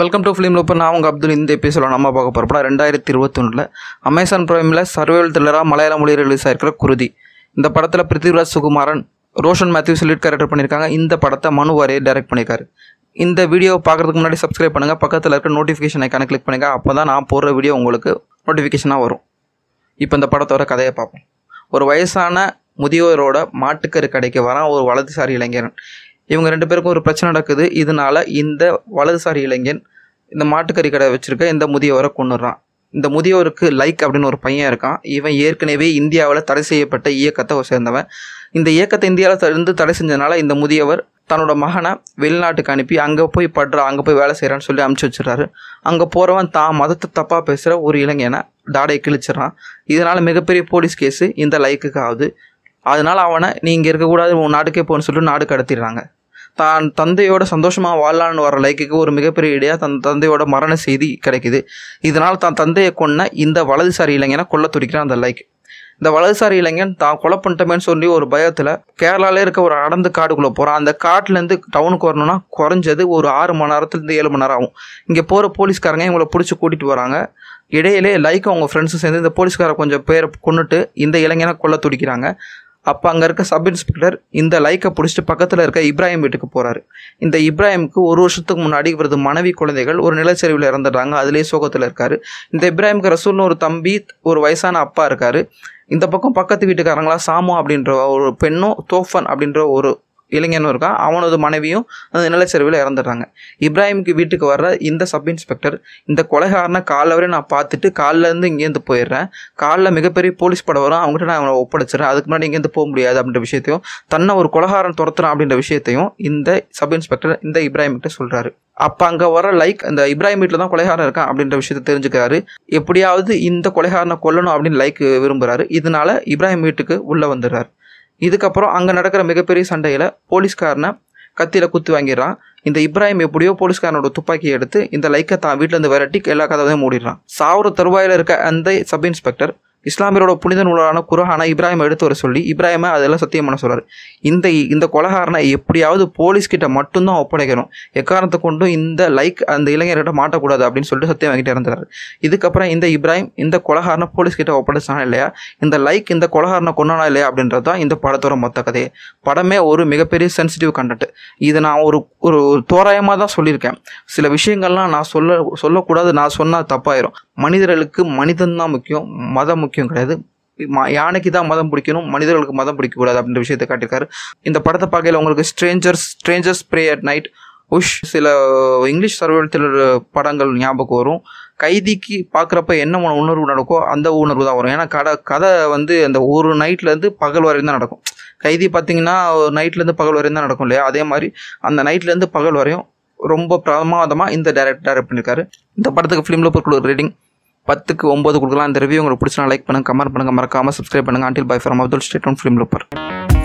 welcome to film லூப்பர் நான் உங்கள் அப்துல் இந்த எபிசோட நம்ம பார்க்க போகிறப்ப ரெண்டாயிரத்தி இருபத்தொன்னில் அமேசான் பிரைமில் சர்வைவல் த்ரில்லராக மலையாள மொழி ரிலீஸ் ஆயிருக்கிற குருதி இந்த படத்தில் பிருத்திவிராஜ் சுகுமாரன் ரோஷன் மேத்யூஸ் லீட் கேரக்டர் பண்ணியிருக்காங்க இந்த படத்தை மனு வாரியர் டைரக்ட் பண்ணியிருக்காரு இந்த வீடியோவை பார்க்குறதுக்கு முன்னாடி சப்ஸ்கிரைப் பண்ணுங்கள் பக்கத்தில் இருக்கிற நோட்டிஃபிகேஷன் ஐக்கான கிளிக் பண்ணுங்கள் அப்போ தான் நான் போடுற வீடியோ உங்களுக்கு நோட்டிஃபிகேஷனாக வரும் இப்போ இந்த படத்தோட கதையை பார்ப்போம் ஒரு வயசான முதியோரோட மாட்டுக்கரு கடைக்கு வரான் ஒரு வலதுசாரி இளைஞரன் இவங்க ரெண்டு பேருக்கும் ஒரு பிரச்சனை நடக்குது இதனால இந்த வலதுசாரி இளைஞன் இந்த மாட்டுக்கறி கடை வச்சுருக்க இந்த முதியவரை கொண்டுடுறான் இந்த முதியோருக்கு லைக் அப்படின்னு ஒரு பையன் இருக்கான் இவன் ஏற்கனவே இந்தியாவில் தடை செய்யப்பட்ட இயக்கத்தை சேர்ந்தவன் இந்த இயக்கத்தை இந்தியாவில் இருந்து தடை செஞ்சனால இந்த முதியவர் தன்னோட மகனை வெளிநாட்டுக்கு அனுப்பி அங்கே போய் படுறான் அங்கே போய் வேலை செய்கிறான்னு சொல்லி அனுப்பிச்சி வச்சிடுறாரு அங்கே போகிறவன் தான் மதத்தை தப்பாக பேசுகிற ஒரு இளைஞனை தாடையை கிழிச்சிடறான் இதனால் மிகப்பெரிய போலீஸ் கேஸு இந்த லைக்குக்கு ஆகுது அதனால் அவனை நீ இங்கே இருக்கக்கூடாது உன் நாட்டுக்கே போகணும்னு சொல்லிட்டு நாடு கடத்திடுறாங்க தான் தந்தையோட சந்தோஷமாக வாழலான்னு வர லைக்கு ஒரு மிகப்பெரிய இடையாக தன் தந்தையோட மரண செய்தி கிடைக்குது இதனால் தான் தந்தையை கொன்ன இந்த வலதுசாரி இளைஞனை கொல்ல துடிக்கிறான் அந்த லைக் இந்த வலதுசாரி இளைஞன் தான் கொலை பண்ணிட்டமேன்னு சொல்லி ஒரு பயத்தில் கேரளாவில் இருக்க ஒரு அடர்ந்து காடுக்குள்ளே போகிறான் அந்த காட்டிலேருந்து டவுனுக்கு வரணும்னா குறைஞ்சது ஒரு ஆறு மணி நேரத்துலேருந்து ஏழு மணி நேரம் ஆகும் இங்கே போகிற போலீஸ்காரங்க இவங்களை பிடிச்சி கூட்டிகிட்டு வராங்க இடையிலே லைக் அவங்க ஃப்ரெண்ட்ஸும் சேர்ந்து இந்த போலீஸ்காரை கொஞ்சம் பேரை கொண்டுட்டு இந்த இளைஞனை கொல்ல துடிக்கிறாங்க அப்போ அங்கே இருக்க சப் இன்ஸ்பெக்டர் இந்த லைக்கை பிடிச்சிட்டு பக்கத்தில் இருக்க இப்ராஹிம் வீட்டுக்கு போகிறாரு இந்த இப்ராஹிமுக்கு ஒரு வருஷத்துக்கு முன்னாடி இவரது மனைவி குழந்தைகள் ஒரு நிலச்சரிவில் இறந்துடுறாங்க அதுலேயே சோகத்தில் இருக்கார் இந்த இப்ராஹிமுக்கு ரசூல்னு ஒரு தம்பி ஒரு வயசான அப்பா இருக்கார் இந்த பக்கம் பக்கத்து வீட்டுக்காரங்களா சாமோ அப்படின்ற ஒரு பெண்ணும் தோஃபன் அப்படின்ற ஒரு இளைஞனும் இருக்கான் அவனது மனைவியும் நிலச்சரிவில் இறந்துடுறாங்க இப்ராஹிமுக்கு வீட்டுக்கு வர்ற இந்த சப் இன்ஸ்பெக்டர் இந்த கொலைகாரனை காலைல வரையும் நான் பார்த்துட்டு காலிலேருந்து இங்கேருந்து போயிடுறேன் காலில் மிகப்பெரிய போலீஸ் படம் வரும் அவங்ககிட்ட நான் அவனை ஒப்படைச்சிடறேன் அதுக்கு முன்னாடி இங்கேருந்து போக முடியாது அப்படின்ற விஷயத்தையும் தன்னை ஒரு கொலகாரன் துரத்துறான் அப்படின்ற விஷயத்தையும் இந்த சப் இன்ஸ்பெக்டர் இந்த இப்ராஹிம்கிட்ட சொல்கிறாரு அப்போ அங்கே வர லைக் இந்த இப்ராஹிம் வீட்டில் தான் கொலைகாரன் இருக்கான் அப்படின்ற விஷயத்த தெரிஞ்சுக்கிறாரு எப்படியாவது இந்த கொலைகாரனை கொல்லணும் அப்படின்னு லைக் விரும்புகிறாரு இதனால இப்ராஹிம் வீட்டுக்கு உள்ளே வந்துடுறாரு இதுக்கப்புறம் அங்கே நடக்கிற மிகப்பெரிய சண்டையில் போலீஸ்காரனை கத்தியில் குத்து வாங்கிடுறான் இந்த இப்ராஹிம் எப்படியோ போலீஸ்காரனோட துப்பாக்கியை எடுத்து இந்த லைக்கை தான் வீட்டிலேருந்து விரட்டி எல்லா கதவையும் மூடிடுறான் சாவர தருவாயில் இருக்க அந்த சப் இன்ஸ்பெக்டர் இஸ்லாமியரோட புனித நூலான குரானை இப்ராஹிம் எடுத்து வர சொல்லி இப்ராஹிமை அதெல்லாம் சத்தியம் பண்ண சொல்கிறார் இந்த இந்த கொலகாரனை எப்படியாவது போலீஸ்கிட்ட மட்டும்தான் ஒப்படைக்கணும் எக்காரணத்தை கொண்டும் இந்த லைக் அந்த இளைஞர்கிட்ட மாட்டக்கூடாது அப்படின்னு சொல்லிட்டு சத்தியம் வாங்கிட்டு இறந்துறாரு இதுக்கப்புறம் இந்த இப்ராஹிம் இந்த கொலகாரனை போலீஸ்கிட்ட ஒப்படைச்சானா இல்லையா இந்த லைக் இந்த கொலகாரனை கொண்டானா இல்லையா அப்படின்றது தான் இந்த படத்தோட மொத்த கதையை படமே ஒரு மிகப்பெரிய சென்சிட்டிவ் கண்டென்ட் இது நான் ஒரு ஒரு தோராயமாக தான் சொல்லியிருக்கேன் சில விஷயங்கள்லாம் நான் சொல்ல சொல்லக்கூடாது நான் சொன்னால் தப்பாயிரும் மனிதர்களுக்கு மனிதன் தான் முக்கியம் மதம் முக்கியம் முக்கியம் கிடையாது யானைக்கு தான் மதம் பிடிக்கணும் மனிதர்களுக்கு மதம் பிடிக்கக்கூடாது அப்படின்ற விஷயத்தை காட்டியிருக்காரு இந்த படத்தை பார்க்கையில் உங்களுக்கு strangers strangers prey at night உஷ் சில இங்கிலீஷ் சர்வத்தில் படங்கள் ஞாபகம் வரும் கைதிக்கு பார்க்குறப்ப என்ன உணர்வு நடக்கோ அந்த உணர்வு தான் வரும் ஏன்னா கதை கதை வந்து அந்த ஒரு நைட்லேருந்து பகல் வரையும் தான் நடக்கும் கைதி பார்த்தீங்கன்னா நைட்லேருந்து பகல் வரையும் தான் நடக்கும் இல்லையா அதே மாதிரி அந்த நைட்லேருந்து பகல் வரையும் ரொம்ப பிரமாதமாக இந்த டேரக்ட் டேரக்ட் பண்ணியிருக்காரு இந்த படத்துக்கு ஃபிலிமில் பொருட்கள் ரீடிங் பத்துக்கு ஒம்பது கொடுக்கலாம் இந்த ரிவ்யூ உங்களுக்கு பிடிச்சா லைக் பண்ணுங்கள் கமெண்ட் பண்ணுங்கள் மறக்காமல் சப்ஸ்கிரைப் பண்ணுங்கள் ஆண்டில் பை ஃபார்ம் அப்துல் ஸ்டேட் ஃபிலிம் லூப்பர்